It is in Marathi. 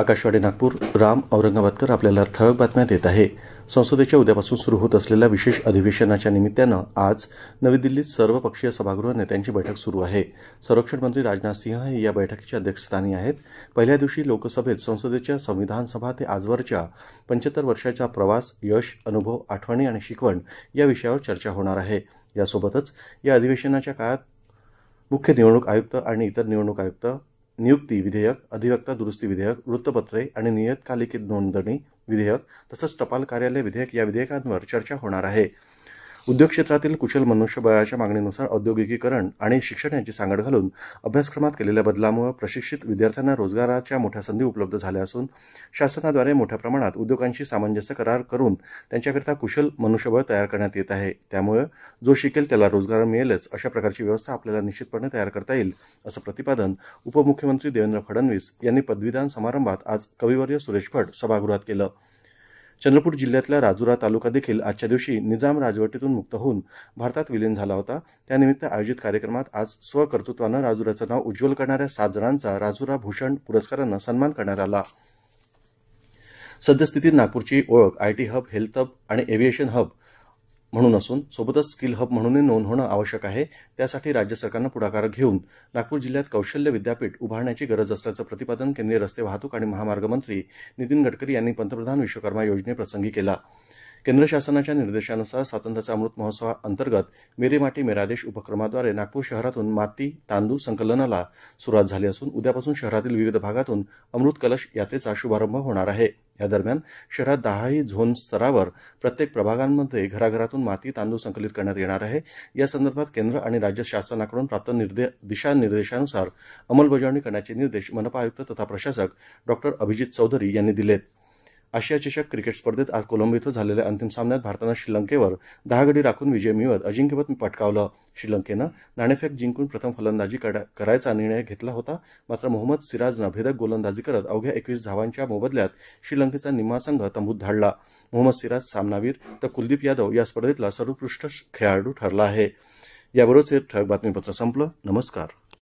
आकाशवाणी नागपूर राम औरंगाबादकर आपल्याला ठळक बातम्या देत आहे संसदेच्या उद्यापासून सुरू होत असलेल्या विशेष अधिवेशनाच्या निमित्तानं आज नवी दिल्लीत सर्वपक्षीय सभागृह नेत्यांची बैठक सुरू आहे संरक्षण मंत्री राजनाथ सिंह हे या बैठकीच्या अध्यक्षस्थानी आहेत पहिल्या दिवशी लोकसभेत संसदेच्या संविधान सभा ते आजवरच्या पंच्याहत्तर वर्षाचा प्रवास यश अनुभव आठवणी आणि शिकवण या विषयावर चर्चा होणार आहे यासोबतच या अधिवेशनाच्या काळात मुख्य निवडणूक आयुक्त आणि इतर निवडणूक आयुक्त नियुक्ती विधेयक अधिवक्ता दुरुस्ती विधेयक वृत्तपत्रे आणि नियतकालिके नोंदणी विधेयक तसंच टपाल कार्यालय विधेयक या विधेयकांवर चर्चा होणार आहे उद्योग क्षेत्रातील कुशल मनुष्यबळाच्या मागणीनुसार औद्योगिकीकरण आणि शिक्षण यांची सांगड घालून अभ्यासक्रमात केलेल्या बदलामुळे प्रशिक्षित विद्यार्थ्यांना रोजगाराच्या मोठ्या संधी उपलब्ध झाल्या असून शासनाद्वारे मोठ्या प्रमाणात उद्योगांशी सामंजस्य करार करून त्यांच्याकरिता कुशल मनुष्यबळ तयार करण्यात येत आहे त्यामुळे जो शिकेल त्याला रोजगार मिळेलच अशा प्रकारची व्यवस्था आपल्याला निश्चितपणे तयार करता येईल असं प्रतिपादन उपमुख्यमंत्री देवेंद्र फडणवीस यांनी पदवीदान समारंभात आज कविवर्य सुरेश भट सभागृहात केलं चंद्रपूर जिल्ह्यातल्या राजुरा तालुका देखील आजच्या दिवशी निजाम राजवटीतून मुक्त होऊन भारतात विलीन झाला होता त्यानिमित्त आयोजित कार्यक्रमात आज स्वकर्तृत्वानं राजुराचं नाव उज्ज्वल करणाऱ्या सात जणांचा राजुरा भूषण पुरस्कारानं सन्मान करण्यात आला सद्यस्थितीत नागपूरची ओळख आयटी हब हेल्थ हब आणि एव्हिएशन हब म्हणून असून सोबतच स्किल हब म्हणूनही नोंद होणं आवश्यक आहे त्यासाठी राज्य सरकारनं पुढाकार घेऊन नागपूर जिल्ह्यात कौशल्य विद्यापीठ उभारण्याची गरज असल्याचं प्रतिपादन केंद्रीय रस्ते वाहतूक आणि महामार्ग मंत्री नितीन गडकरी यांनी पंतप्रधान विश्वकर्मा योजनेप्रसंगी केलं केंद्र शासनाच्या निर्देशानुसार स्वातंत्र्याचा अमृत महोत्सवाअंतर्गत अंतर्गत मेरे माटी मेरा देश उपक्रमाद्वारे नागपूर शहरातून माती तांदूळ संकलनाला सुरुवात झाली असून उद्यापासून शहरातील विविध भागातून अमृत कलश यात्रेचा शुभारंभ होणार आहे या दरम्यान शहरात दहाही झोन स्तरावर प्रत्येक प्रभागांमध्ये घराघरातून माती तांदूळ संकलित करण्यात येणार आहे या संदर्भात केंद्र आणि राज्य शासनाकडून प्राप्त निर्दे दिशानिर्देशानुसार अंमलबजावणी करण्याचे निर्देश मनपा आयुक्त तथा प्रशासक डॉक्टर अभिजित चौधरी यांनी दिलेत आशिया चषक क्रिकेट स्पर्धेत आज कोलंबो इथं झालेल्या अंतिम सामन्यात भारतानं श्रीलंकेवर दहा गडी राखून विजय मिळवत अजिंक्यपद पटकावलं श्रीलंकेनं नाणेफेक जिंकून प्रथम फलंदाजी करायचा निर्णय घेतला होता मात्र मोहम्मद सिराजनं भेदक गोलंदाजी करत अवघ्या एकवीस धावांच्या मोबदल्यात श्रीलंकेचा निम्मा संघ तंबूत धाडला मोहम्मद सिराज सामनावीर तर कुलदीप यादव या स्पर्धेतला सर्वोत्कृष्ट खेळाडू ठरला आहे याबरोबरच हे ठळक बातमीपत्र संपलं नमस्कार